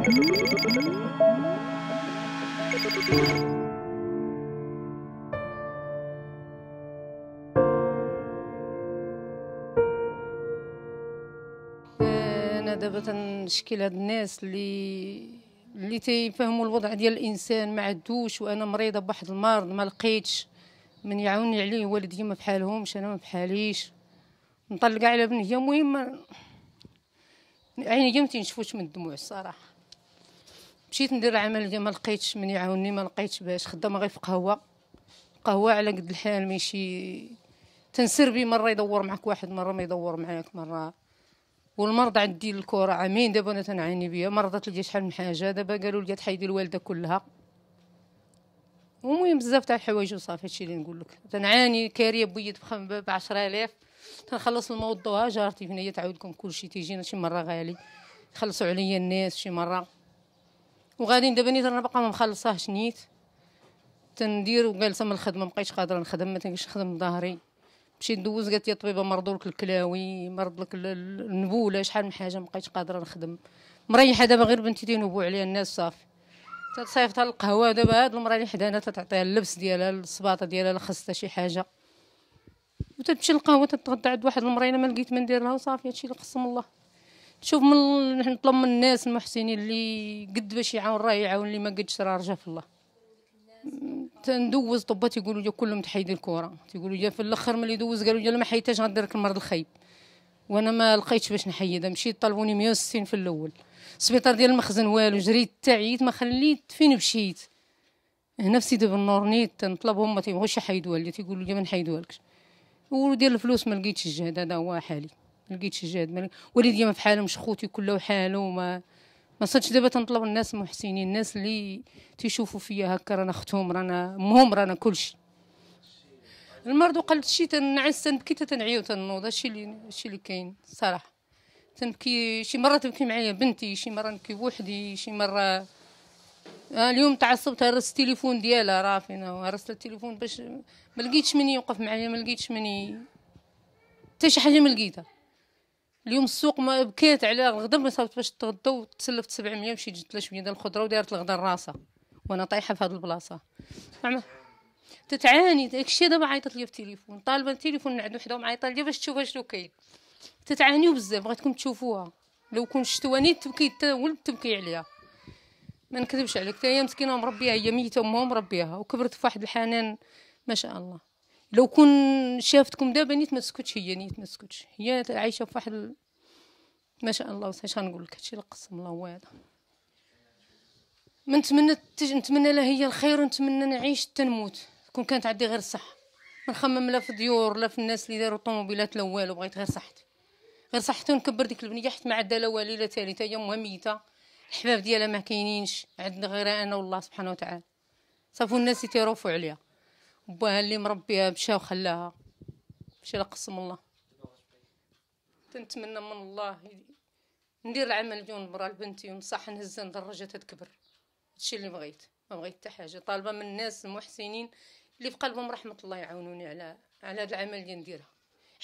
انا دابا تنشكي هاد الناس اللي اللي تيفهموا الوضع ديال الانسان ما عدوش وانا مريضه بواحد المرض ما لقيتش من يعاوني عليه والدي ما بحالهمش انا ما بحاليش نطلق على بنيه المهم عيني جمتي نشفوش من الدموع الصراحه مشيت ندير العمل ما لقيتش من يعاوني ما لقيتش باش خدامه غير في قهوه قهوه على قد الحال ماشي تنسربي مره يدور معك واحد مره ما يدور معاك مره والمرضى عندي الكره عامين دابا انا تنعاني بها مرضى تلقى شحال من حاجه دابا قالوا لي تحيدي الوالده كلها ومهم بزاف تاع الحوايج وصافي هادشي اللي نقول لك تنعاني كاريه بيض ب 10000 تنخلص الموضوع جارتي هنايا تعاود لكم كلشي تيجينا شي مره غالي يخلصوا عليا الناس شي مره وغادي دابا نيت انا باقا ما مخلصاهش نيت تندير وجالسه من الخدمه بقيتش قادره نخدم ما تنقدرش نخدم ظهري مشيت دوز قالت لي الطبيبه مرضوا لك الكلاوي مرض لك النبوله شحال من حاجه بقيتش قادره نخدم مريحه دابا غير بنتي تينوبوا عليها الناس صافي تتصيفطها القهوه دابا هاد المراه اللي حدانا تتعطيها اللبس ديالها الصباطه ديالها خاصها شي حاجه وتتمشي للقهوه تتغدى عند واحد المرينه ما لقيت ما ندير لها وصافي هادشي اللي قسم الله شوف من نطلب من الناس المحسنين اللي قد باش يعاون راه يعاون اللي ما قدش راه رجع في الله تندوز طبا يقولوا لي كلهم تحيد الكره تيقولوا لي في الاخر ملي دوز قالوا لي ما حيتاش غندير لك المرض الخايب وانا ما لقيتش باش نحيدها مشيت طلبوني 160 في الاول السبيطار ديال المخزن والو جريت تعيت ما خليت فين مشيت هنا في سيدي نور نيت تنطلبهم ما تيبغوش يحيدوها لي تيقولوا لي ما نحيدوها لكش وديال الفلوس ما لقيتش الجهد هذا هو حالي ما لقيتش جهد مالك والديا ما في حالهم خوتي كله وحاله ما ما صدتش دابا تنطلب الناس محسنين الناس اللي تيشوفوا فيا هكا رانا اختهم رانا مهم رانا كلشي المرض وقلت شي تنعس تنبكي تنعي وتنوض هادشي اللي هادشي اللي كاين الصراحه تنبكي شي مره تبكي معايا بنتي شي مره نبكي بوحدي شي مره آه، اليوم تعصبت هرست التليفون ديالها رافينا وهرست التليفون باش ما لقيتش من يوقف معايا ما لقيتش من حتى شي حاجه ما لقيتها اليوم السوق ما بكيت على الغدا ما صابت باش تغدا وتسلفت 700 مشيت جبت 300 ديال الخضره ودارت الغدا راسها وانا طايحه في هذه البلاصه زعما تتعاني داكشي دابا عيطت لي التليفون طالبه التليفون نعد عند وحده ومعيطه لي باش تشوفها شنو كاين تتعانيو بزاف بغيتكم تشوفوها لو كون شتواني تبكي حتى ولد تبكي عليها ما نكذبش عليك حتى هي مسكينه مربيها هي ميته امها مربيها وكبرت في واحد الحنان ما شاء الله لو كون شافتكم دابا نيت ما تسكتش هي نيت ما تسكتش هي عايشه في واحد ما شاء الله واش غنقول لك هادشي القسم الله هو هذا ما نتمنى تج... نتمنى لها هي الخير ونتمنى نعيش حتى نموت كون كانت عندي غير الصحه ما نخمم لا في ديور لا في الناس اللي داروا طوموبيلات لا والو بغيت غير صحتي غير صحتي ونكبر ديك البنيه حيت ما عندها لا والي لا تالي هي المهم ميته الحباب ديالها ما كاينينش عندنا غير انا والله سبحانه وتعالى صافو الناس يتيروفوا عليها باها اللي مربيها مشى وخلاها مشى قسم الله تنتمنى من الله ندير العمل ديال برا لبنتي ونصح نهزها الدراجه تتكبر هادشي اللي بغيت ما بغيت حتى حاجه طالبه من الناس المحسنين اللي في قلبهم رحمه الله يعاونوني على على هاد العمل اللي نديرها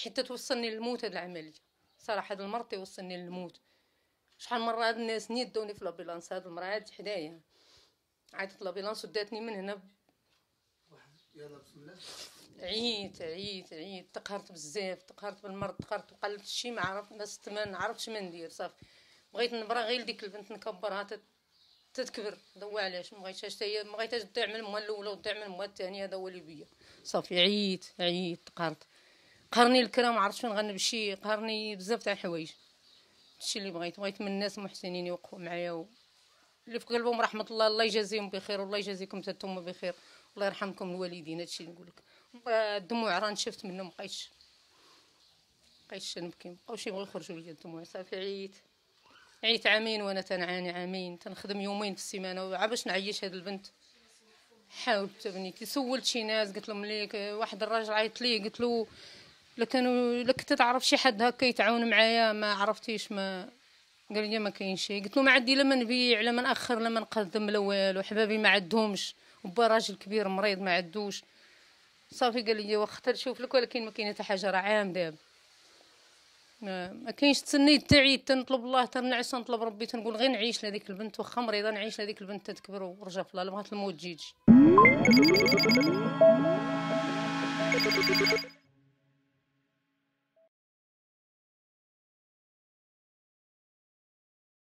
حتى توصلني للموت هاد العمليه صراحه هاد المرض توصلني للموت شحال مره هاد الناس نيدوني في لابيلانس هاد المراه عاد حدايا عيطت لابيلانس وداتني من هنا يلا بسم الله عييت عييت عييت تقهرت بزاف تقهرت بالمرض تقهرت وقلبت شي ما عرفت ما استمن عرفتش ما ندير صافي بغيت نبرا غير لديك البنت نكبرها تتكبر دو علاش ما بغيتهاش حتى هي ما بغيتهاش تضيع من الموا الاولى وتضيع من الموا الثانيه هذا هو اللي بيا صافي عييت عييت تقهرت قهرني الكرا ما عرفتش فين غنمشي قهرني بزاف تاع الحوايج هادشي اللي بغيت بغيت من الناس محسنين يوقفوا معايا و... اللي في قلبهم رحمه الله الله يجازيهم بخير والله يجازيكم حتى بخير الله يرحمكم الوالدين هادشي نقول لك آه، الدموع راه نشفت منه مبقيتش مبقيتش نبكي مبقاوش يبغوا يخرجوا ليا الدموع صافي عييت عييت عامين وانا تنعاني عامين تنخدم يومين في السيمانه وعا باش نعيش هاد البنت حاولت كي سولت شي ناس قلت لهم ليك واحد الراجل عيط لي قلت له لا كانوا لا كنت تعرف شي حد هكا يتعاون معايا ما عرفتيش ما قال لي ما كاين شي قلت له ما عندي لا ما نبيع لا ما ناخر لا ما نقدم لا والو حبابي ما عندهمش وبا راجل كبير مريض ما عدوش صافي قال لي واخا نشوف لك ولكن ما كاين حتى حاجه راه عام دابا ما كاينش تسنيت تعي تنطلب الله تنعس تنطلب ربي تنقول غير نعيش لهذيك البنت واخا مريضه نعيش لهذيك البنت تكبر ورجع في الله لبغات بغات الموت تجيش